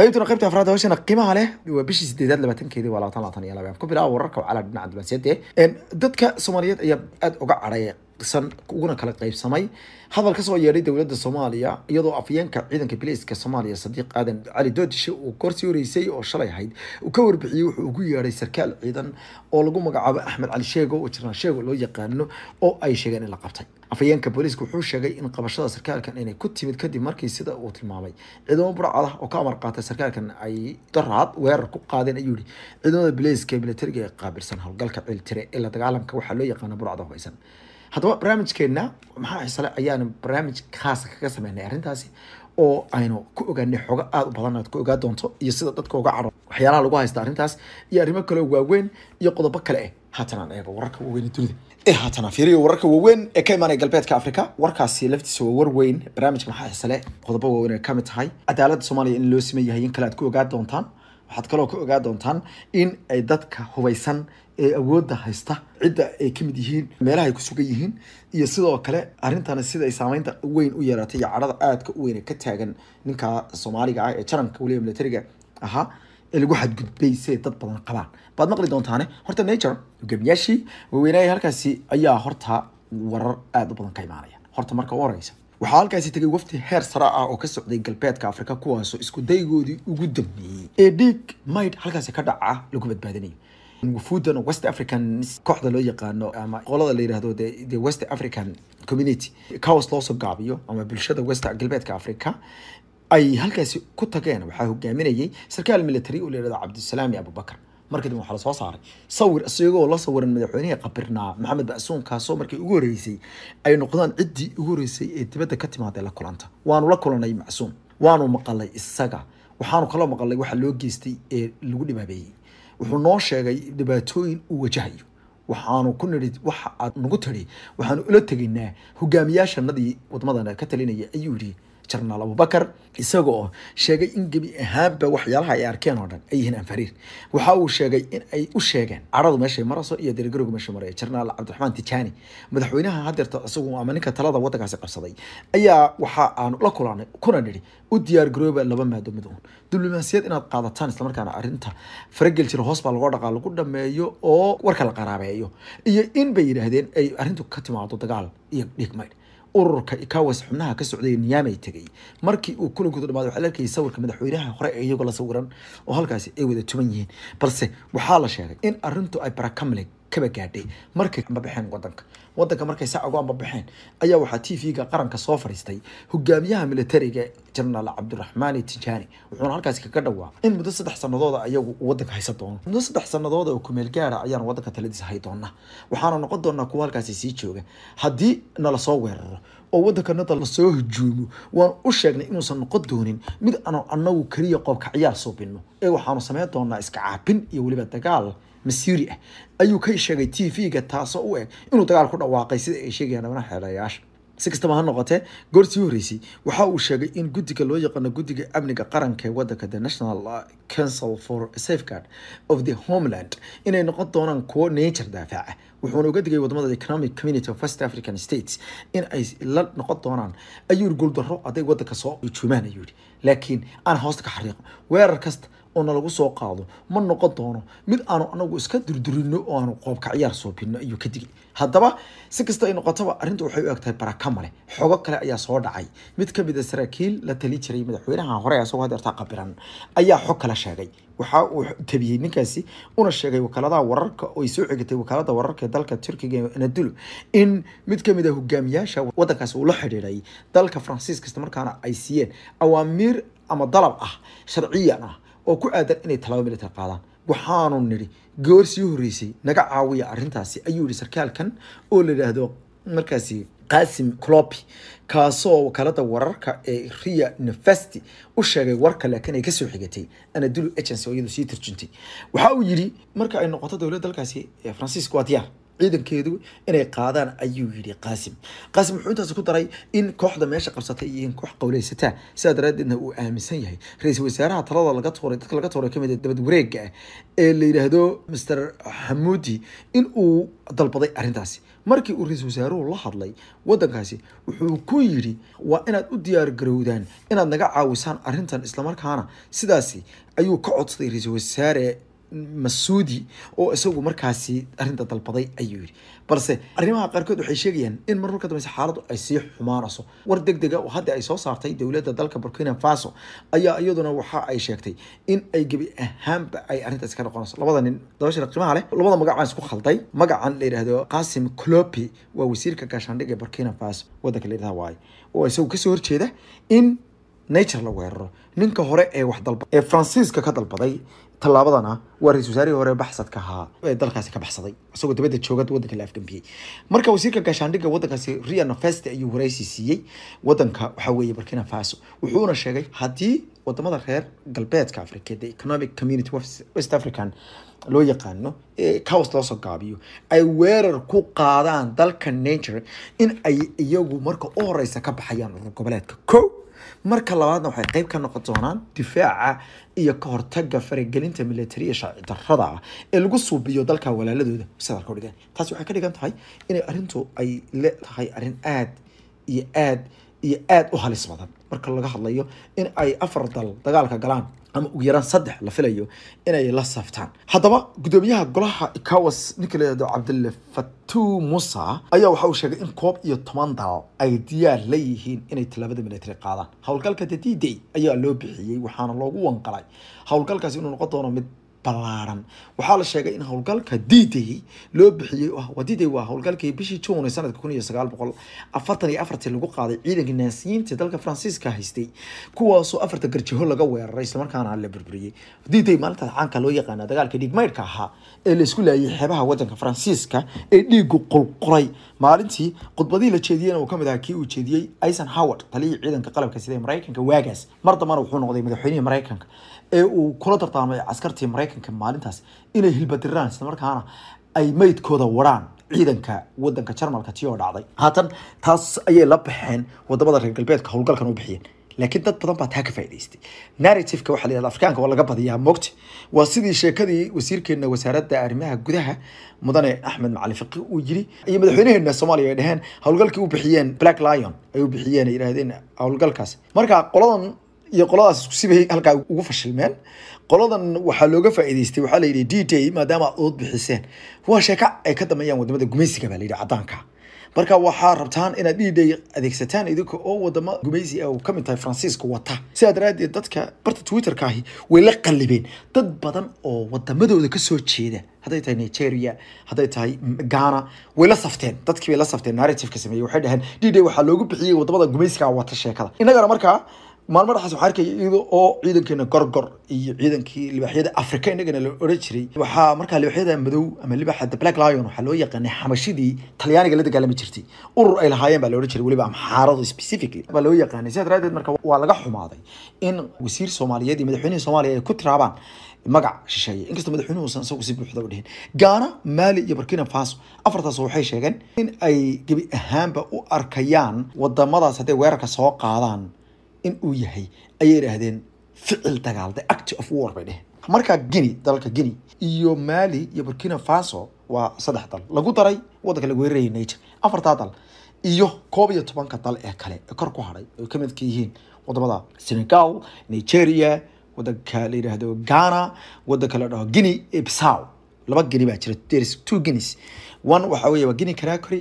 qaybtuna qaybta afraad hawshana qiimaha leh bishii sideedaad labaatankeedii waa labaatan labaatan iyo labaan ku bilaaba wararka calaa dhinaca dibaasyadee dadka soomaaliyeed ayaa aada uga cadhaya san uguna kala qaybsamay hadal kasoo yeedhay dowladda soomaaliya iyadoo afyeenka ciidanka biliiska soomaaliya sadiiq aadan cali doodishe uu korsi horeysay oo shalay ahayd uu ka warbixiyey wuxuu ugu yeedhay sarkaal ciidan oo lagu magacaabo axmed cali sheego oo jirnaan sheego loo yaqaano oo ay sheegeen in la qabtay afayeenka booliiska wuxuu sheegay in qabashada sarkaalkan inay ku timid kadib markii sida uu tilmaamay ciidamo burcad ah oo ka amar qaatay sarkaalkan ay daraad weerar ku qaadeen ayuu yihi ciidamada biliiska ee militariga ee qaabilsan howlgalka ciiltire ee la dagaalamka waxaa loo yaqaana burcada hobaysan haddaba barnaamijkeena maxaa xisale ayaanu barnaamij khaasa kaga sameynay arrintaasi oo aynu ku ogaanay xogo aada u badan aad ku ogaa doonto iyo sida dadka uga caro waxyaalaha lagu haysta arrintaas iyo arrimo kale waaweyn iyo qodobo kale ah haatan eego wararka waaweyn dunida ee haatan fiiriyo wararka waaweyn ee ka imaanaya galbeedka afrika warkaasi laftiisa waa war weyn barnaamijka maxaa xisale qodobo waaweyn ay ka mid tahay cadaaladda soomaaliya in loo siman yahay in kale aad ku ogaa doontaan waxaad kaloo ku ogaa doontaan in ay dadka hubaysan ee awoodda haysta cidda ay ka mid yihiin meelaha ay ku sugan yihiin iyo sidoo kale arrintana siday saameynta weyn u yeeratay iyo cadhada aadka u weyne ka taagan ninka soomaaliga ah ee jaranka weliba milatariga ahaa ee lagu xadgudbay siday dad badan qabaan baad maqli doontaane horta nature hoggaamiyaashii waaweynaaye halkaasi ayaa horta warar aada u badan ka imaanaya horta marka u horeysa waxaa halkaasi tegay wafti heer sare ah oo ka socday galbeedka afrika kuwaasoo isku daygoodii ugu dambeeyey ee dhiig maydh halkaasi ka dhaca lagu badbaadinayo gufuudan west african kooxda loo yaqaano ama qolada la yihahdo the west african community caos loosoo gaabiyo ama bulshada west galbeedka africa ay halkaasi ku tageen waxaa hogaaminayay sarkaal military oo la cabdisalaami abubakar markii dambe waxaa lasoo saaray sawir isagoo la sawiran madaxweynihii qabirnaa maxamed ba'suun kaasoo markii ugu horreysay ay noqdaan ciddii ugu horreysay ee dibadda ka timaada la kulanta waanu la kulanay macsuum waanu maqalay isaga waxaanu kala maqalay waxa loo geystay ee lagu dhibaabeeyey wuxuu noo sheegay dhibaatooyin uu wajahayo waxaanu ku nidhi waxa aad nagu tiri waxaanu ula tegaynaa hogaamiyaasha nadii wadmadana ka talinaya ayuu yidhi jarnaal abubakar isagaoo sheegay in gebi ahaanba waxyaalaha ay arkeen oo dhan ay yihiin anfariir waxa uu sheegay in ay u sheegeen caradu meeshay marayso iyo darigarowga meesha maraya jarnaal cabdiraxmaan tijani madaxweynaha haddeerta isagu ama ninka talada waddankaasi qabsaday ayaa waxa aanu la kulanay kuna nidhi u diyaargarooba laba maado mid uun diblomaasiyad inaad qaadataan islamarkaana arinta faragel jira hoos baa lagoo dhaqaa lagu dhameeyo oo warka la qaraabeeyo iyo in bay yidhaahdeen ay arrintu ka timaado dagaal iyo dhigmaydh ururka ikawas xubnaha ka socday niyaamay tegay markii uu kulankooda dhamaad waxaa la arkayay sawirka madaxweynaha hore ee iyagoo la sawiran oo halkaasi ay wada tuban yihiin balse waxaa la sheegay in arrintu ay barakamlig kaba gaadhay markay ambabixeen wadanka wadanka markay sac uga ambabixeen ayaa waxaa t v-ga qaranka soo fadhiistay hogaamiyaha militariga jenaraal cabdiraxmaani tijaani wuxuuna halkaasi kaga dhawaa in muddo saddex sanadooda ayagu wadanka haysan doono muddo saddex sannadood oo kumeel gaara ayaan wadanka taladiisa hay doonaa waxaana noqon doonaa kuwa halkaasi sii jooga haddii nala soo weeraro oo waddanka netherland soo hujuumo waan u sheegnay inuusan noqon doonin mid aanu annagu keliya qoobka ciyaar suubinno ee waxaanu samayn doonaa iska caabin iyo weliba dagaal masiiri ah ayuu ka sheegay t v-ga taasoo u eg inuu dagaal ku dhawaaqay sida ay sheegayaan dhamana xeelayaasha si kastaba ha noqotee goortii horreysay waxa uu sheegay in guddiga loo yaqaano guddiga amniga qaranka ee wadanka the national council for safeguard of the homeland inay noqon doonaan kuwo nature daafaca wuxuuna uga digay wadamada economic community of west african states in ay la noqon doonaan ayuu guuldarro hadday waddanka soo ujuumaan ayuu yihi laakiin aan hoosta ka xariiqo weerar kasta oo nalagu soo qaado ma noqon doono mid aanu anagu iska durdurino oo aanu qoobka ciyaar soobino ayuu ka digay haddaba si kasta ay noqotaba arrinta waxay u egtahay baraka male xogo kale ayaa soo dhacay mid ka mid a ah saraakiil la tali jiray madaxweynaha hore asagoo hadeertaa qabiran ayaa xog kala sheegay waxa uu tabiyey ninkaasi una sheegay wakaaladaha wararka oo soo xigatay wakaalada wararka ee dalka turkiga ee anadulu in mid ka mid a ah hogaamiyaasha waddankaasi uu la xidhiidhay dalka faransiiskasta markaana ay siiyeen awaamiir ama dalab ah sharciyan ah oo ku aadan inay talaba militar qaadaan waxaanu nidhi goor sii horreysay naga caawiya arintaasi ayuu yihi sarkaalkan oo la yidhaahdo markaasi qasim clopi kaasoo wakaalada wararka ee ria university u sheegay warka laakiin ay kasoo xigatay anadulu agency oo iyadu sii tarjuntay waxa uu yidhi marka ay noqoto dowlad dalkaasi francisco waa diyaar ciidankeedu inay qaadaan ayuu yidhi qaasim qaasim wuxuu intaas ku daray in kooxda meesha qabsata iyo koox qowleysataa sidaa daraadeedna uu aaminsan yahay ra iisal wasaaraha talada laga tuuray dadka laga tuuray kamid dabad wareega ah ee la yidhaahdo master xamuudi in uu dalbaday arintaasi markii uu ra iisal wasaaruhu la hadlay wadankaasi wuxuu ku yidhi waa inaad u diyaar garowdaan inaad naga caawisaan arrintan islamarkaana sidaasi ayuu ka codsaday ra iisal wasaare masuudi oo isagu markaasi arinta dalbaday ayuu yidhi balse arrimaha qaarkood waxay sheegayaan in mar marka xaaladu ay sii xumaanayso war deg dega oo hadda ay soo saartay dowladda dalka burkina faso ayaa iyaduna waxa ay sheegtay in ay gebi ahaanba ay arrintaasi ka noqonayso labada nin dabashira qiimaha leh labada magacaan isku khalday magacan la yidhaahdo qasim clopi waa wasiirka gaashaandhig ee burkina faso waddanka la yidhahda waaye oo isagu kasoo horjeeda in nature la weeraro ninka hore ee waxdalba ee faransiiska ka dalbaday tallaabadana waa ra-isul wasaarihii hore baxsadka ahaa ee dalkaasi ka baxsaday isagoo dabadda jooga wadanka la afgambiyey marka wasiirka gaashaandhigga wadankaasi ria naveste ayuu waraysi siiyey wadanka waxaa weeye burkina faso wuxuuna sheegay haddii wadamada reer galbeedka afrikeed ee economic community west african loo yaqaano ee caos loosoo gaabiyo ay weerar ku qaadaan dalka nature in ay iyagu marka u horeysa ka baxayaan cudur ko marka labaadna waxay qayb ka noqon doonaan difaaca iyo ka hortaga faragelinta military iyo shaaci darrada ah ee lagu suubiyo dalka walaaladooda sadar taasi waxay ka dhigan tahay inay arrintu ay leedahay arrin aad iyo aad iyo aada u halis badan marka laga hadlayo in ay afar dal dagaalka galaan ama ugu yaraan saddex la filayo inay la saftaan haddaba guddoomiyaha golaha ikawas ninka cabdilla fatu musa ayaa waxa uu sheegay in koob iyo toban dal ay diyaar la yihiin inay tallaabada military qaadaan howlgalka the ayaa loo bixiyey waxaana loogu wanqalay howlgalkaasi inuu noqon doono mid balaaran waxaa la sheegay in howlgalka d loo bixiyey ah, d waa howlgalkii bishii juunay sanadka lagu qaaday ciidanka naasiyiinta dalka faransiiska haystay kuwaasoo afarta garjaho laga weeraray islamarkaana la burburiyey d maalintaas caanka loo yaqaana dagaalka dhiigmaydhka ahaa ee laisku laayay xeebaha wadanka faransiiska ee dhiigu qulquray maalintii khudbadii la jeediyeyna uu kamid ahaa kii uu jeediyey ison howard taliyii ciidanka qalabka sida maraykanka waagaas mar dambana wuxuu noqday madaxweynihii maraykanka ee uu kula dardaamay caskartii maraykanka maraykanka maalintaas inay hilbadiraan islamarkaana ay meydkooda waraan ciidanka wadanka jarmalka tii dhacday haatan taas ayay la baxeen wadamada reer galbeedka howlgalkan u bixiyeen laakiin dad badan baa taa ka faa'idaystay narrativeka waxa la afrikaanka waa laga badiyaa moogta waa sidii sheekadii wasiirkeena wasaaradda arrimaha gudaha mudane axmed macali fiqi uu yiri iyo madaxweynaheena soomaaliya ay dhaheen howlgalkii u bixiyeen black lion ay u bixiyeen ay yidhaahdeen howlgalkaas marka qoladan iyo qoladaas isku sibay halkaa ugu fashilmeen qoladan waxaa looga faa'iidaystay waxaa la d day maadaama aad bixiseen waa sheeko ay ka dambeeyaan wadamada gumaysiga baa la caddaanka marka waxaa rabtaan inaad d adeegsataan idinka oo wadamo gumaysi ka mid tahay faransiiska wata sidaa daraaddeed dadka barta twitterka way la qallibeen dad badan oo wadamadooda kasoo soo jeeda hadday tahay nigeria hadday tahay ghana way la safteen dadkii bay la safteen narrative-ka waxay dhaheen d waxaa loogu bixiyey wadamada gumaysiga wata sheekada innagana markaa maalmo dhaxaas waxaa arkaya iyada oo ciidankeena gorgor iyo ciidankii libaaxyada africa inagana la oran jiray waxaa markaa libaaxyada madow ama libaxa the black lion waxaa loo yaqaanay xabashidii talyaaniga la dagaalami jirtay urur ay lahaayeen baa la oran jiray weliba amxaaradu specifically baa loo yaqaanay sidaa daraaddeed marka waa laga xumaaday in wasiir soomaaliyeed iyo madaxweynihii soomaaliya ay ku tiraabaan magac shisheeye inkastoo madaxweynuhu uusan isagu si buuxda u dhihin gaana maali iyo burkina faso afartaas waxay sheegeen in ay gebi ahaanba u arkayaan wadamadaas hadday weerarka soo qaadaan in uu yahay ayay idhaahdeen ficil dagaal the act of war bay dheh markaa guinea dalalka guinea iyo mali iyo burkina faso waa saddex dal lagu daray waddanka lagu weerarayay nature afartaa dal iyo koob iyo tobanka dal ee kale ee kor ku hadhay oo ka midka yihiin wadamada senegal nigeria wadanka la yidhaahdo ghana wadanka la dhaho guinea ee bisaw laba guinea baa jira there's two guineas one waxa weeye waa guinea conakry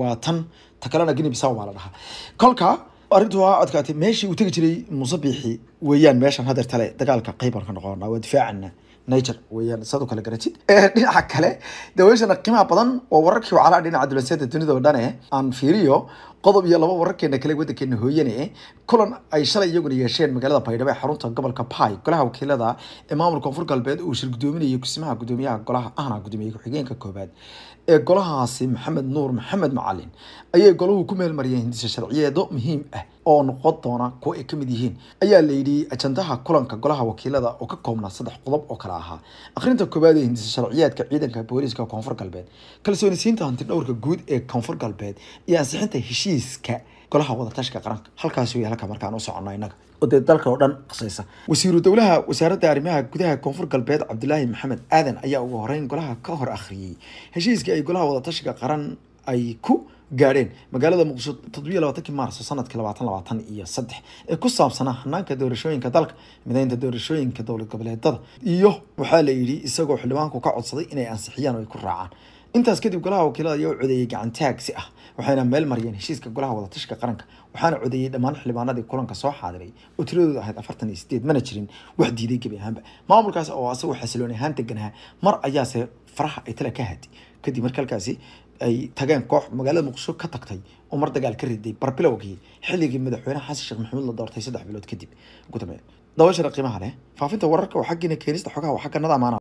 waa tan ta kalena guinea bisaw baa la dhahaa kolka arrintu waa adkaatay meeshii uu tegi jiray musabixi weeyaan meeshan hadeer tale dagaalka qayban ka noqona waa difaacana niger weyaan saad u kale garatid eh, dhinaca kale daweeshana qiimaha badan oo wararkii wacalaa dhinaca dulanseeda dunida oo dhane aan fiiriyo qodob iyo laba wararkeena kale wadankeena hooyane eh, kulan ay shalay iyaguna yeesheen magaalada baydhabo ee xarunta gobolka pay golaha wakiilada ee maamulka koonfur galbeed uu shir guddoominayay gusmaha gudoomiyaha golaha ahna guddoomiye ku-xigeenka koobaad ee golahaasi maxamed nuur maxamed macalin ayay golahu ku meel meelmariyeen hindisa sharciyeedo muhiim ah oo noqon doona kuwa ay ka mid yihiin ayaa layidhi ajandaha kulanka golaha wakiilada oo ka koobnaa saddex qodob oo kale ahaa akhrinta koowaad ee hindisa sharciyeedka ciidanka booliiska koonfur galbeed kalsoonisiinta dhowrka guud ee koonfur galbeed iyo ansixinta heshiis heshiiska golaha wadatashiga qaranka halkaasi wey halka markaan u socono innaga oo dalka oo dhan qasaysa wasiiru dowlaha wasaaradda arrimaha gudaha koonfur galbeed cabdulaahi maxamed aadan ayaa ugu horeyn golaha ka hor akhriyey heshiiska ay golaha wadatashiga qaran ay ku gaadheen magaalada muqdisho toddobiyo labaatankii maarso sanadkii labaatan labaatan iyo saddex ee ku saabsanaa hanaanka doorashooyinka dalka midaynta doorashooyinka dowlad goboleedada iyo waxaa la yidhi isagoo xildhibaanku ka codsaday inay ansixiyaan oo ay ku raacaan intaas kadib golaha wakiilada ayaa u codeeyey gacantaagsi ah waxayna meel mariyeen heshiiska golaha wadatashka qaranka waxaana codeeyey dhammaan xildhibaanadii kulanka soo xaadiray oo tiradooda ahayd afartan iyo sideed mana jirin wax diiday gebi ahaanba maamulkaas oo asagoo xasiloon ahaan deganaa mar ayaase faraha ay tala ka haadi kadib markii halkaasi ay tageen koox magaalada muqdisho ka tagtay oo mar dagaal ka riday barbilowgii xilligii madaxweyne xasan sheekh maxamuud la doortay saddex bilood kadib ugu dambeyn dabashara qiimaha leh faafinta wararka oo xaggiina keenista xogaha waa nadaamaana